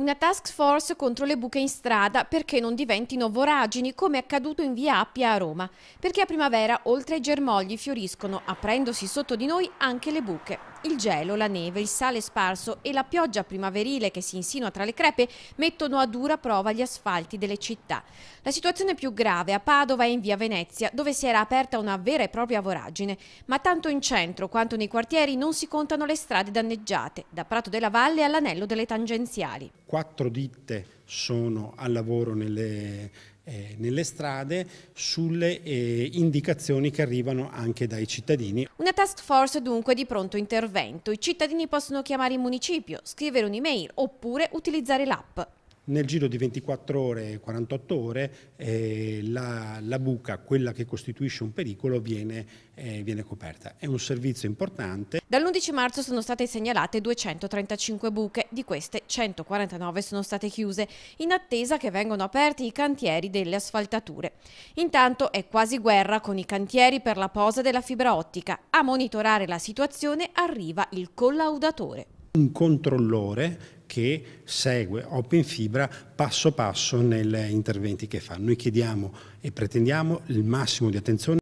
Una task force contro le buche in strada perché non diventino voragini come è accaduto in via Appia a Roma, perché a primavera oltre ai germogli fioriscono, aprendosi sotto di noi, anche le buche. Il gelo, la neve, il sale sparso e la pioggia primaverile che si insinua tra le crepe mettono a dura prova gli asfalti delle città. La situazione più grave a Padova è in via Venezia, dove si era aperta una vera e propria voragine, ma tanto in centro quanto nei quartieri non si contano le strade danneggiate, da Prato della Valle all'anello delle tangenziali. Quattro ditte sono al lavoro nelle eh, nelle strade sulle eh, indicazioni che arrivano anche dai cittadini. Una task force dunque di pronto intervento. I cittadini possono chiamare il municipio, scrivere un'email oppure utilizzare l'app nel giro di 24 ore, 48 ore, eh, la, la, buca, quella che costituisce un pericolo, viene, eh, viene coperta. È un servizio importante. Dall'11 marzo sono state segnalate 235 buche, di queste 149 sono state chiuse, in attesa che vengano aperti i cantieri delle asfaltature. Intanto è quasi guerra con i cantieri per la posa della fibra ottica. A monitorare la situazione arriva il collaudatore. Un controllore che segue Open Fibra passo passo negli interventi che fa. Noi chiediamo e pretendiamo il massimo di attenzione